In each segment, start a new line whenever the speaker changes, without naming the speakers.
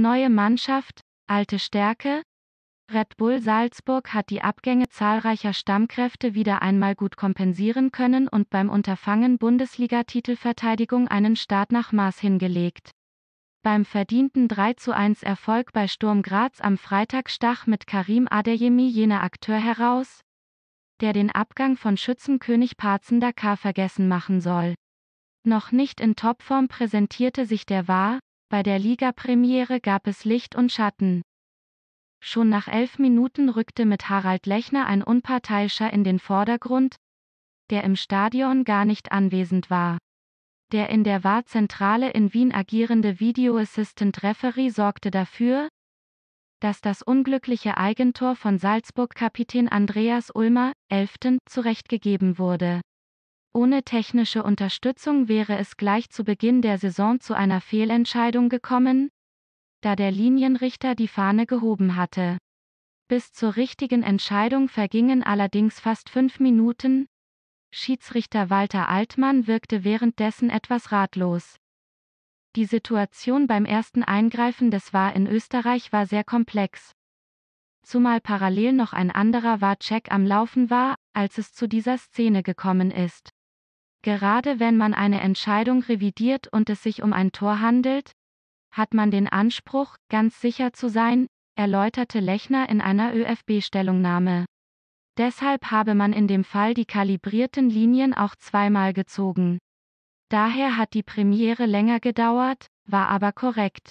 Neue Mannschaft, alte Stärke? Red Bull Salzburg hat die Abgänge zahlreicher Stammkräfte wieder einmal gut kompensieren können und beim Unterfangen Bundesliga-Titelverteidigung einen Start nach Maß hingelegt. Beim verdienten 3:1 Erfolg bei Sturm Graz am Freitag stach mit Karim Adeyemi jener Akteur heraus, der den Abgang von Schützenkönig Pazen Dakar vergessen machen soll. Noch nicht in Topform präsentierte sich der Wahr, bei der Ligapremiere gab es Licht und Schatten. Schon nach elf Minuten rückte mit Harald Lechner ein Unparteiischer in den Vordergrund, der im Stadion gar nicht anwesend war. Der in der var in Wien agierende Videoassistent Referee sorgte dafür, dass das unglückliche Eigentor von Salzburg-Kapitän Andreas Ulmer, 11., zurechtgegeben wurde. Ohne technische Unterstützung wäre es gleich zu Beginn der Saison zu einer Fehlentscheidung gekommen, da der Linienrichter die Fahne gehoben hatte. Bis zur richtigen Entscheidung vergingen allerdings fast fünf Minuten. Schiedsrichter Walter Altmann wirkte währenddessen etwas ratlos. Die Situation beim ersten Eingreifen des War in Österreich war sehr komplex. Zumal parallel noch ein anderer war check am Laufen war, als es zu dieser Szene gekommen ist. Gerade wenn man eine Entscheidung revidiert und es sich um ein Tor handelt, hat man den Anspruch, ganz sicher zu sein, erläuterte Lechner in einer ÖFB-Stellungnahme. Deshalb habe man in dem Fall die kalibrierten Linien auch zweimal gezogen. Daher hat die Premiere länger gedauert, war aber korrekt.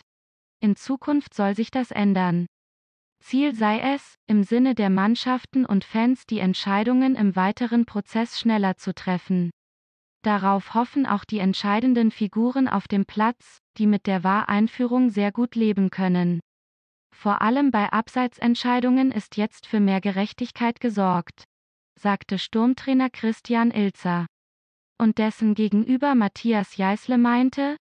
In Zukunft soll sich das ändern. Ziel sei es, im Sinne der Mannschaften und Fans die Entscheidungen im weiteren Prozess schneller zu treffen. Darauf hoffen auch die entscheidenden Figuren auf dem Platz, die mit der Wahreinführung sehr gut leben können. Vor allem bei Abseitsentscheidungen ist jetzt für mehr Gerechtigkeit gesorgt, sagte Sturmtrainer Christian Ilzer. Und dessen gegenüber Matthias Jeißle meinte,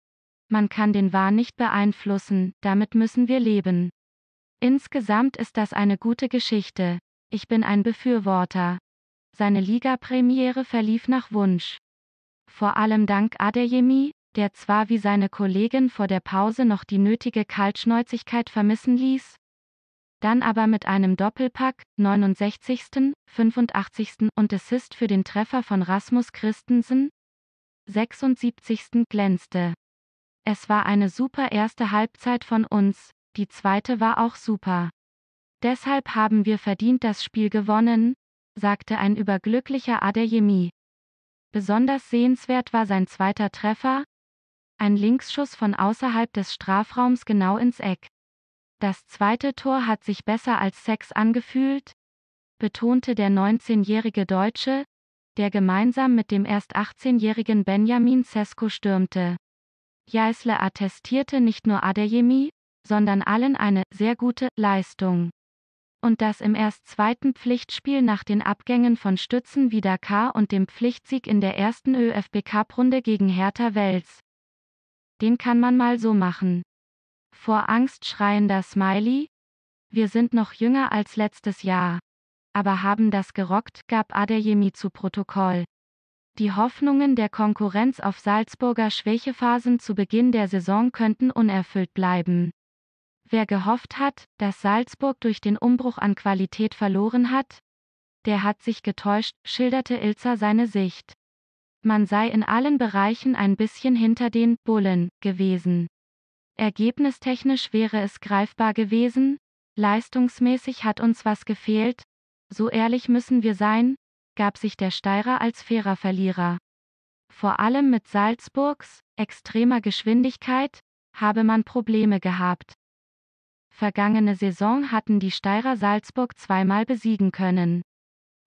man kann den Wahn nicht beeinflussen, damit müssen wir leben. Insgesamt ist das eine gute Geschichte. Ich bin ein Befürworter. Seine Ligapremiere verlief nach Wunsch vor allem dank Adeyemi, der zwar wie seine Kollegin vor der Pause noch die nötige Kaltschnäuzigkeit vermissen ließ, dann aber mit einem Doppelpack, 69., 85. und Assist für den Treffer von Rasmus Christensen, 76. glänzte. Es war eine super erste Halbzeit von uns, die zweite war auch super. Deshalb haben wir verdient das Spiel gewonnen, sagte ein überglücklicher Adeyemi. Besonders sehenswert war sein zweiter Treffer, ein Linksschuss von außerhalb des Strafraums genau ins Eck. Das zweite Tor hat sich besser als Sex angefühlt, betonte der 19-jährige Deutsche, der gemeinsam mit dem erst 18-jährigen Benjamin Sesko stürmte. Jeißle attestierte nicht nur Adeyemi, sondern allen eine sehr gute Leistung und dass im erst zweiten Pflichtspiel nach den Abgängen von Stützen wie Dakar und dem Pflichtsieg in der ersten ÖFB Cup-Runde gegen Hertha Wels. Den kann man mal so machen. Vor Angst schreiender Smiley? Wir sind noch jünger als letztes Jahr. Aber haben das gerockt, gab Adeyemi zu Protokoll. Die Hoffnungen der Konkurrenz auf Salzburger Schwächephasen zu Beginn der Saison könnten unerfüllt bleiben. Wer gehofft hat, dass Salzburg durch den Umbruch an Qualität verloren hat, der hat sich getäuscht, schilderte Ilzer seine Sicht. Man sei in allen Bereichen ein bisschen hinter den Bullen gewesen. Ergebnistechnisch wäre es greifbar gewesen, leistungsmäßig hat uns was gefehlt, so ehrlich müssen wir sein, gab sich der Steirer als fairer Verlierer. Vor allem mit Salzburgs extremer Geschwindigkeit habe man Probleme gehabt vergangene Saison hatten die Steirer Salzburg zweimal besiegen können.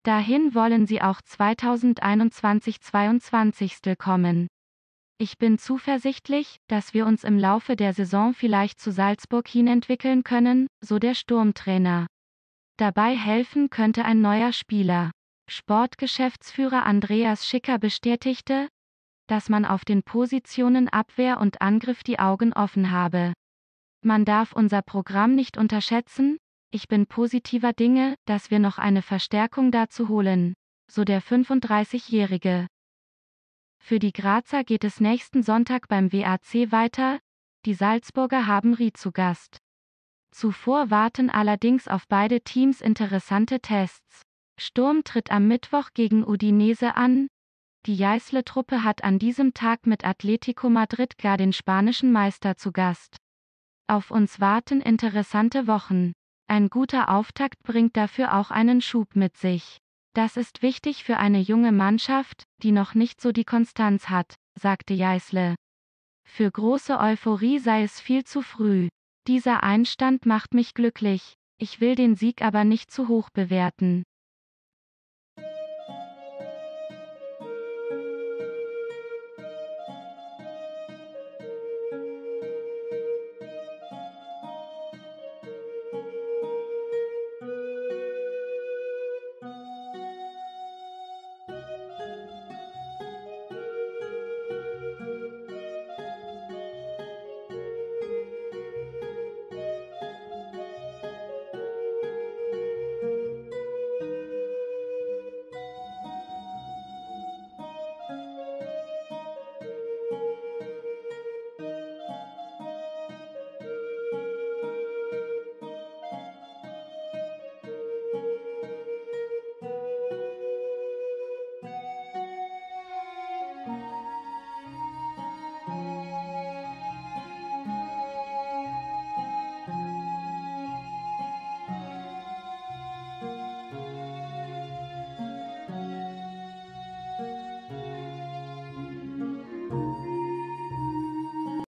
Dahin wollen sie auch 2021-22 kommen. Ich bin zuversichtlich, dass wir uns im Laufe der Saison vielleicht zu Salzburg hin entwickeln können, so der Sturmtrainer. Dabei helfen könnte ein neuer Spieler. Sportgeschäftsführer Andreas Schicker bestätigte, dass man auf den Positionen Abwehr und Angriff die Augen offen habe. Man darf unser Programm nicht unterschätzen, ich bin positiver Dinge, dass wir noch eine Verstärkung dazu holen, so der 35-Jährige. Für die Grazer geht es nächsten Sonntag beim WAC weiter, die Salzburger haben Rie zu Gast. Zuvor warten allerdings auf beide Teams interessante Tests. Sturm tritt am Mittwoch gegen Udinese an. Die Jeißle-Truppe hat an diesem Tag mit Atletico Madrid gar den spanischen Meister zu Gast. Auf uns warten interessante Wochen. Ein guter Auftakt bringt dafür auch einen Schub mit sich. Das ist wichtig für eine junge Mannschaft, die noch nicht so die Konstanz hat, sagte Jeißle. Für große Euphorie sei es viel zu früh. Dieser Einstand macht mich glücklich, ich will den Sieg aber nicht zu hoch bewerten.